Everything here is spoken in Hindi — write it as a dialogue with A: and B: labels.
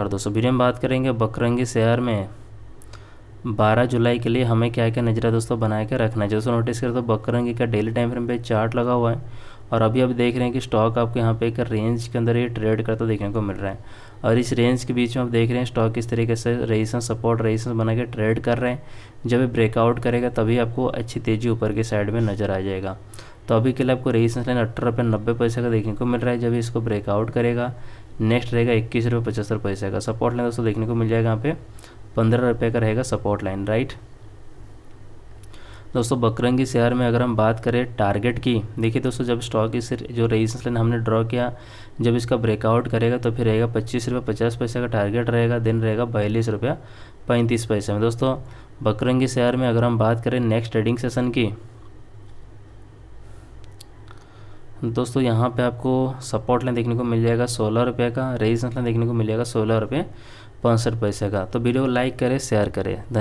A: नमस्कार दोस्तों वीडियो में बात करेंगे बकरंगी शहर में 12 जुलाई के लिए हमें क्या क्या नजरा दोस्तों बना के रखना है दोस्तों नोटिस करें तो बकरंगी का डेली टाइम फ्रेम पे चार्ट लगा हुआ है और अभी आप देख रहे हैं कि स्टॉक आपको यहाँ पे एक रेंज के अंदर ये ट्रेड करता देखने को मिल रहा है और इस रेंज के बीच में आप देख रहे हैं स्टॉक किस तरीके से रेजिस्टेंस सपोर्ट रेजिस्टेंस बना के ट्रेड कर रहे हैं जब ये ब्रेकआउट करेगा तभी आपको अच्छी तेज़ी ऊपर के साइड में नज़र आ जाएगा तो अभी के लिए आपको रेजिस्टेंस लाइन अठारह रुपये नब्बे पैसे का देखने को मिल रहा है जब इसको ब्रेकआउट करेगा नेक्स्ट रहेगा इक्कीस रुपये पचहत्तर पैसे का सपोर्ट लाइन दोस्तों देखने को मिल जाएगा यहाँ पे पंद्रह रुपये का रहेगा सपोर्ट लाइन राइट दोस्तों बकरंगी शहर में अगर हम बात करें टारगेट की देखिए दोस्तों जब स्टॉक इस जो रेजिस्टेंस लाइन हमने ड्रॉ किया जब इसका ब्रेकआउट करेगा तो फिर रहेगा पच्चीस रुपये पचास पैसे का टारगेट रहेगा दिन रहेगा बयालीस रुपये पैंतीस पैसे में दोस्तों बकरंगी शहर में अगर हम बात करें नेक्स्ट ट्रेडिंग सेशन की दोस्तों यहाँ पे आपको सपोर्ट लाइन देखने को मिल जाएगा सोलह रुपये का रेजिस्टेंस लाइन देखने को मिल जाएगा सोलह रुपये पैंसठ पैसे का तो वीडियो को लाइक करें शेयर करें धन्यवाद